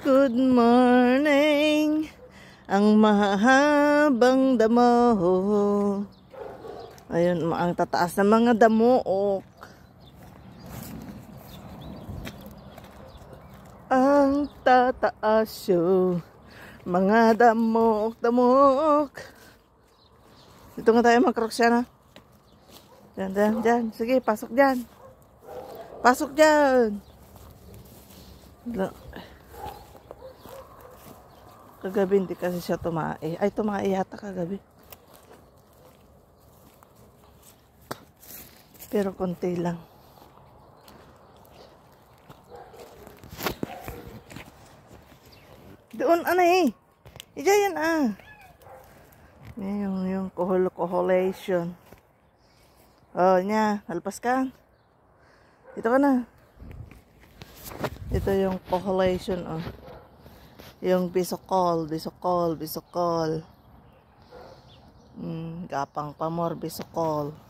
Good morning! Ang mahabang damo. Ayun, ang tataas ng mga damo. Oh. Ang tataas yo. Oh. Mga damok, damok. Dito nga tayo magkroksyan ha. Diyan, diyan, diyan. Sige, pasok diyan. Pasok diyan. Look. Kagabi hindi kasi siya tumae. Ay, tumae yata kagabi. Pero konti lang. Doon, ano eh. Idiyan yan ah. Yan yung, yung kohol-koholation. Oh, niya. Halpas ka. Dito ka na. Ito yung koholation oh. Yung bisokol, bisokol, bisokol. Mm, gapang pamor, bisokol.